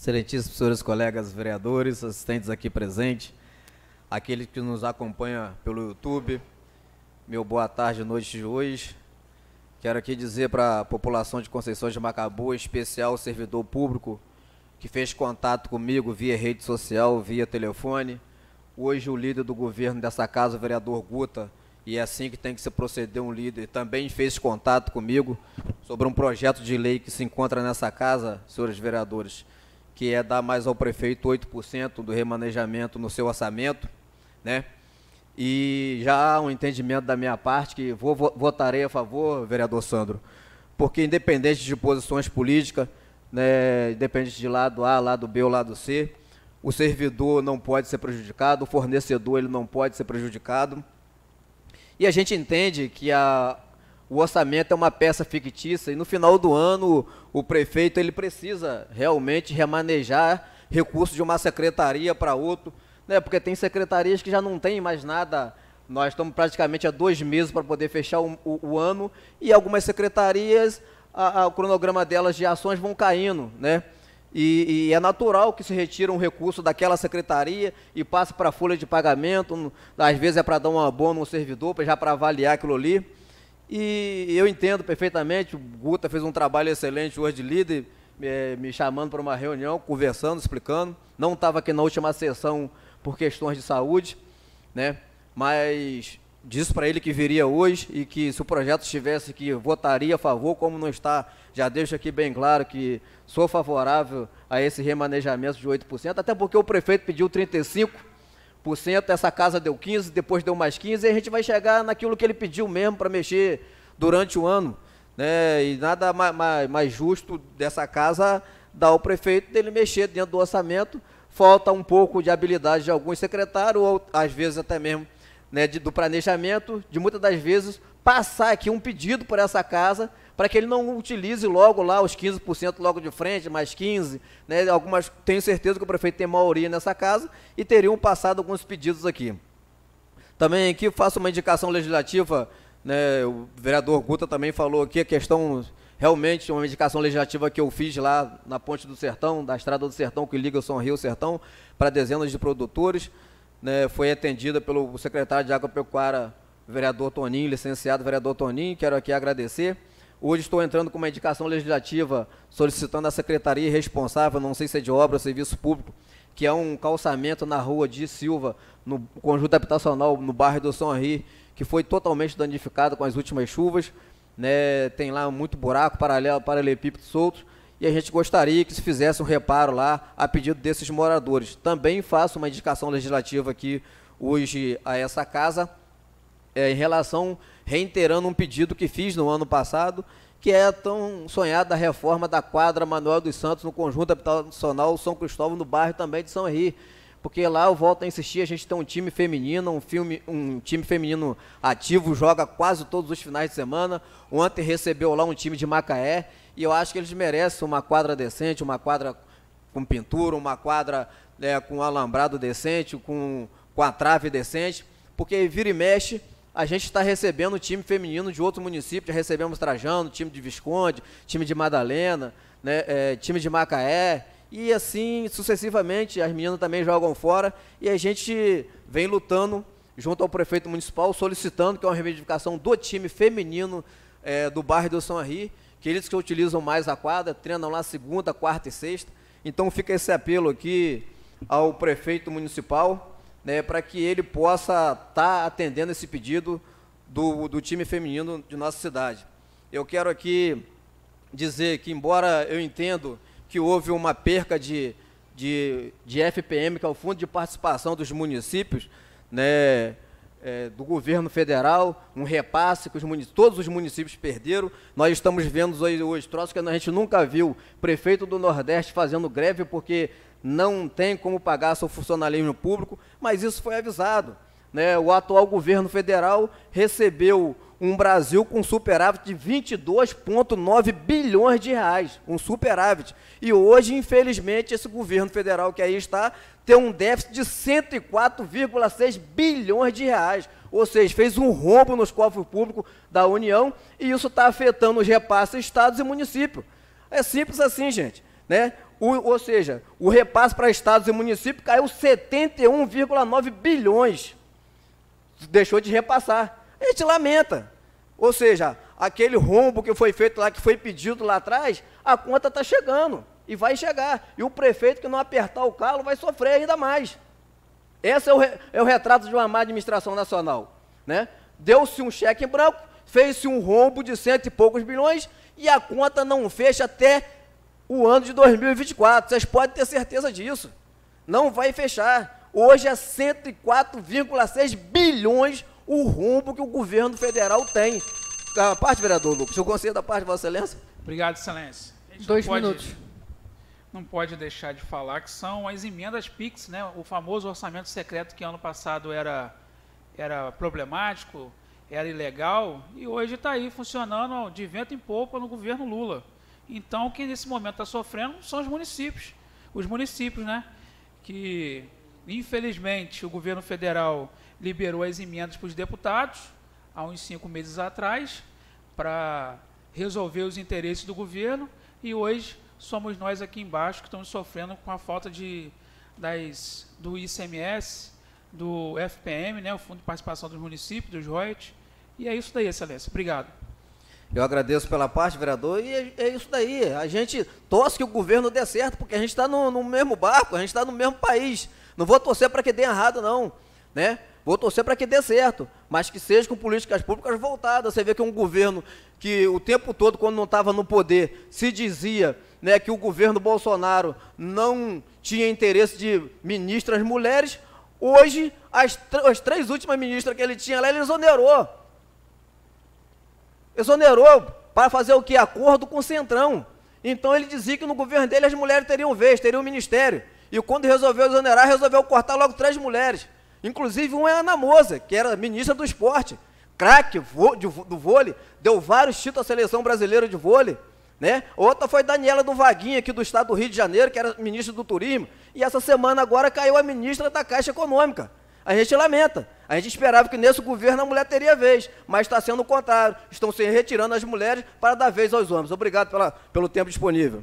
excelentíssimos senhores colegas, vereadores, assistentes aqui presentes, aquele que nos acompanha pelo YouTube, meu boa tarde, noite de hoje. Quero aqui dizer para a população de Conceição de Macabu, em especial o servidor público que fez contato comigo via rede social, via telefone. Hoje o líder do governo dessa casa, o vereador Guta, e é assim que tem que se proceder um líder, também fez contato comigo sobre um projeto de lei que se encontra nessa casa, senhores vereadores, que é dar mais ao prefeito 8% do remanejamento no seu orçamento, né? E já há um entendimento da minha parte que vou, votarei a favor, vereador Sandro, porque independente de posições políticas, né, independente de lado A, lado B ou lado C, o servidor não pode ser prejudicado, o fornecedor ele não pode ser prejudicado. E a gente entende que a, o orçamento é uma peça fictícia e no final do ano o prefeito ele precisa realmente remanejar recursos de uma secretaria para outro, né? Porque tem secretarias que já não tem mais nada. Nós estamos praticamente há dois meses para poder fechar o, o, o, ano e algumas secretarias a, a, o cronograma delas de ações vão caindo, né? E, e, é natural que se retire um recurso daquela secretaria e passe para a folha de pagamento. Às vezes é para dar uma bônus ao servidor, já para avaliar aquilo ali. E eu entendo perfeitamente, o Guta fez um trabalho excelente, hoje de líder, é, me chamando para uma reunião, conversando, explicando. Não estava aqui na última sessão por questões de saúde, né? Mas disse para ele que viria hoje e que se o projeto estivesse aqui, votaria a favor, como não está, já deixo aqui bem claro que sou favorável a esse remanejamento de 8%, até porque o prefeito pediu 35%, essa casa deu 15, depois deu mais 15, e a gente vai chegar naquilo que ele pediu mesmo para mexer durante o ano. Né? E nada mais, mais, mais justo dessa casa dar ao prefeito dele mexer dentro do orçamento. Falta um pouco de habilidade de alguns secretários, ou às vezes até mesmo né, de, do planejamento, de muitas das vezes passar aqui um pedido por essa casa para que ele não utilize logo lá os 15% logo de frente, mais 15%. Né? Algumas, tenho certeza que o prefeito tem maioria nessa casa e teriam passado alguns pedidos aqui. Também aqui faço uma indicação legislativa, né? o vereador Guta também falou aqui a questão realmente uma indicação legislativa que eu fiz lá na Ponte do Sertão, da Estrada do Sertão, que liga o São Rio Sertão, para dezenas de produtores. Né, foi atendida pelo secretário de Agropecuária, vereador Toninho, licenciado vereador Toninho, quero aqui agradecer. Hoje estou entrando com uma indicação legislativa solicitando à secretaria responsável, não sei se é de obra ou serviço público, que é um calçamento na rua de Silva, no conjunto habitacional, no bairro do São Rio, que foi totalmente danificado com as últimas chuvas. Né? Tem lá muito buraco, paralelo, paralelepípedo solto. E a gente gostaria que se fizesse um reparo lá a pedido desses moradores. Também faço uma indicação legislativa aqui hoje a essa casa é, em relação, reiterando um pedido que fiz no ano passado, que é a tão sonhada reforma da quadra Manuel dos Santos no conjunto habitacional São Cristóvão, no bairro também de São Henrique porque lá eu volto a insistir, a gente tem um time feminino, um, filme, um time feminino ativo, joga quase todos os finais de semana. Ontem recebeu lá um time de Macaé e eu acho que eles merecem uma quadra decente, uma quadra com pintura, uma quadra é, com alambrado decente, com, com a trave decente, porque vira e mexe a gente está recebendo o time feminino de outro município, já recebemos Trajano, time de Visconde, time de Madalena, né, é, time de Macaé, e assim sucessivamente. As meninas também jogam fora e a gente vem lutando junto ao prefeito municipal, solicitando que é uma reivindicação do time feminino é, do bairro do São Henri, que eles que utilizam mais a quadra, treinam lá segunda, quarta e sexta. Então fica esse apelo aqui ao prefeito municipal né, para que ele possa estar tá atendendo esse pedido do, do time feminino de nossa cidade. Eu quero aqui dizer que, embora eu entendo que houve uma perca de, de, de FPM, que é o Fundo de Participação dos Municípios, né, é, do governo federal, um repasse que os todos os municípios perderam. Nós estamos vendo hoje, hoje troços que a gente nunca viu. Prefeito do Nordeste fazendo greve porque não tem como pagar seu funcionalismo público, mas isso foi avisado. Né? O atual governo federal recebeu um Brasil com superávit de 22,9 bilhões de reais, um superávit. E hoje, infelizmente, esse governo federal que aí está tem um déficit de 104,6 bilhões de reais. Ou seja, fez um rombo nos cofres públicos da União e isso está afetando os repasses estados e municípios. É simples assim, gente. Né? O, ou seja, o repasse para estados e municípios caiu 71,9 bilhões. Deixou de repassar. A gente lamenta. Ou seja, aquele rombo que foi feito lá, que foi pedido lá atrás, a conta está chegando e vai chegar. E o prefeito que não apertar o calo vai sofrer ainda mais. Esse é o, re, é o retrato de uma má administração nacional. Né? Deu-se um cheque em branco, fez-se um rombo de cento e poucos bilhões e a conta não fecha até o ano de 2024. Vocês podem ter certeza disso. Não vai fechar. Hoje é 104,6 bilhões o rumbo que o governo federal tem. A ah, parte, vereador Lucas, o conselho da parte, Vossa Excelência. Obrigado, Excelência. Dois pode, minutos. Não pode deixar de falar que são as emendas PIX, né? o famoso orçamento secreto que ano passado era, era problemático, era ilegal, e hoje está aí funcionando de vento em polpa no governo Lula. Então, quem nesse momento está sofrendo são os municípios. Os municípios, né? Que, infelizmente, o governo federal liberou as emendas para os deputados, há uns cinco meses atrás, para resolver os interesses do governo, e hoje somos nós aqui embaixo que estamos sofrendo com a falta de, das, do ICMS, do FPM, né, o Fundo de Participação dos Municípios, dos royalties. E é isso daí, Excelência. Obrigado. Eu agradeço pela parte, vereador, e é, é, isso daí. A gente torce que o governo dê certo, porque a gente está no, no, mesmo barco, a gente está no mesmo país. Não vou torcer para que dê errado, não. Né? Vou torcer para que dê certo, mas que seja com políticas públicas voltadas. Você vê que um governo que o tempo todo, quando não estava no poder, se dizia né, que o governo Bolsonaro não tinha interesse de ministras mulheres, hoje as, as três últimas ministras que ele tinha lá, ele exonerou. Exonerou para fazer o que? Acordo com o Centrão. Então ele dizia que no governo dele as mulheres teriam vez, teriam ministério. E quando resolveu exonerar, resolveu cortar logo três mulheres. Inclusive uma é a Ana Moza, que era ministra do esporte, craque do vôlei, deu vários títulos à seleção brasileira de vôlei. Né? Outra foi Daniela do Vaguinha, aqui do estado do Rio de Janeiro, que era ministra do turismo, e essa semana agora caiu a ministra da Caixa Econômica. A gente lamenta. A gente esperava que nesse governo a mulher teria vez, mas está sendo o contrário. Estão se retirando as mulheres para dar vez aos homens. Obrigado pela, pelo tempo disponível.